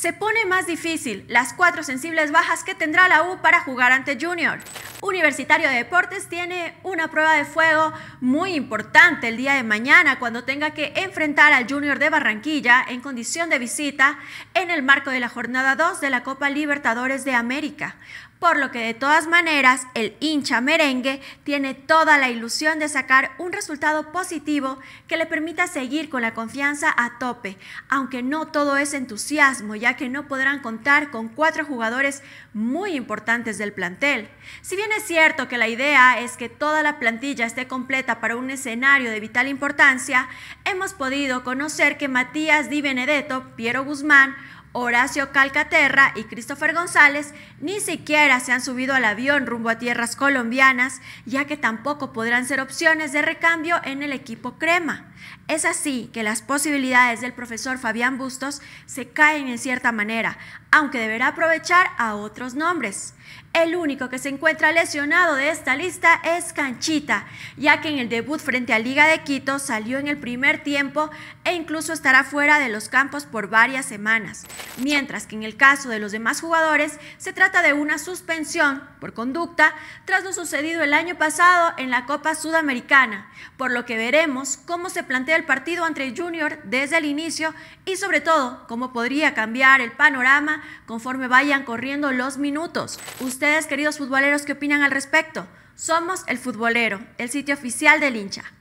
Se pone más difícil las cuatro sensibles bajas que tendrá la U para jugar ante Junior. Universitario de Deportes tiene una prueba de fuego muy importante el día de mañana cuando tenga que enfrentar al Junior de Barranquilla en condición de visita en el marco de la jornada 2 de la Copa Libertadores de América por lo que de todas maneras el hincha merengue tiene toda la ilusión de sacar un resultado positivo que le permita seguir con la confianza a tope, aunque no todo es entusiasmo ya que no podrán contar con cuatro jugadores muy importantes del plantel. Si bien es cierto que la idea es que toda la plantilla esté completa para un escenario de vital importancia, hemos podido conocer que Matías Di Benedetto, Piero Guzmán, Horacio Calcaterra y Christopher González ni siquiera se han subido al avión rumbo a tierras colombianas, ya que tampoco podrán ser opciones de recambio en el equipo crema. Es así que las posibilidades del profesor Fabián Bustos se caen en cierta manera, aunque deberá aprovechar a otros nombres. El único que se encuentra lesionado de esta lista es Canchita, ya que en el debut frente a Liga de Quito salió en el primer tiempo e incluso estará fuera de los campos por varias semanas, mientras que en el caso de los demás jugadores se trata de una suspensión por conducta tras lo sucedido el año pasado en la Copa Sudamericana, por lo que veremos cómo se plantea el partido entre Junior desde el inicio y sobre todo cómo podría cambiar el panorama conforme vayan corriendo los minutos. Ustedes, queridos futboleros, ¿qué opinan al respecto? Somos el futbolero, el sitio oficial del hincha.